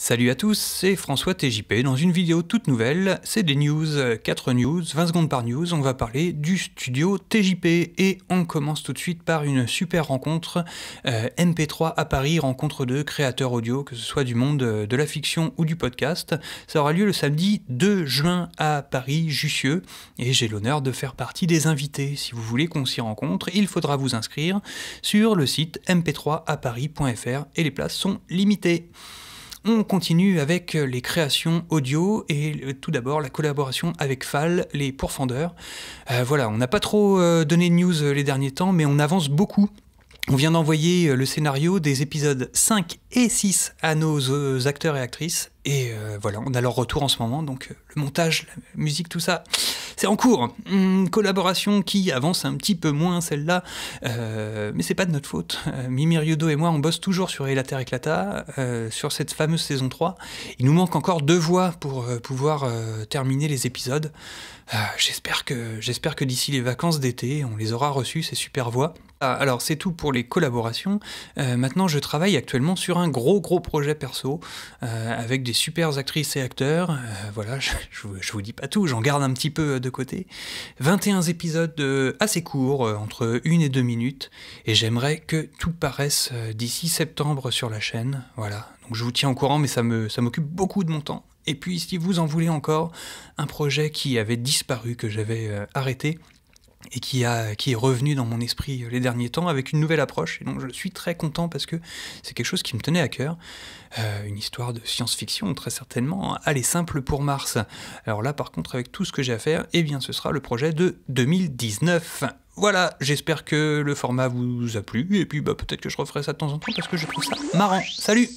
Salut à tous, c'est François TJP. Dans une vidéo toute nouvelle, c'est des news, 4 euh, news, 20 secondes par news, on va parler du studio TJP et on commence tout de suite par une super rencontre euh, MP3 à Paris, rencontre de créateurs audio, que ce soit du monde euh, de la fiction ou du podcast. Ça aura lieu le samedi 2 juin à Paris, Jussieu, et j'ai l'honneur de faire partie des invités. Si vous voulez qu'on s'y rencontre, il faudra vous inscrire sur le site mp3aparis.fr et les places sont limitées. On continue avec euh, les créations audio et euh, tout d'abord la collaboration avec Fall, les pourfendeurs. Euh, voilà, on n'a pas trop donné de news les derniers temps, mais on avance beaucoup on vient d'envoyer le scénario des épisodes 5 et 6 à nos acteurs et actrices. Et voilà, on a leur retour en ce moment, donc le montage, la musique, tout ça, c'est en cours. une hum, collaboration qui avance un petit peu moins, celle-là. Euh, mais c'est pas de notre faute. Euh, Mimi Ryudo et moi, on bosse toujours sur Elater éclata, euh, sur cette fameuse saison 3. Il nous manque encore deux voix pour pouvoir terminer les épisodes. j'espère que, que d'ici les vacances d'été, on les aura reçues, ces super voix. Ah, alors c'est tout pour les collaborations. Euh, maintenant je travaille actuellement sur un gros gros projet perso euh, avec des super actrices et acteurs. Euh, voilà, je, vous dis pas tout, j'en garde un petit peu de côté. 21 épisodes assez courts, entre 1 et 2 minutes, et j'aimerais que tout paraisse d'ici septembre sur la chaîne. Voilà, donc je vous tiens au courant, mais ça m'occupe ça beaucoup de mon temps. Et puis si vous en voulez encore, un projet qui avait disparu, que j'avais arrêté, et qui, a, qui est revenu dans mon esprit euh, les derniers temps avec une nouvelle approche. Et donc je suis très content parce que c'est quelque chose qui me tenait à cœur. Euh, une histoire de science-fiction, très certainement. Hein. Allez, simple pour Mars. Alors là, par contre, avec tout ce que j'ai à faire, eh bien, ce sera le projet de 2019. Voilà, j'espère que le format vous a plu. Et puis, bah, peut-être que je referai ça de temps en temps parce que je trouve ça marrant. Salut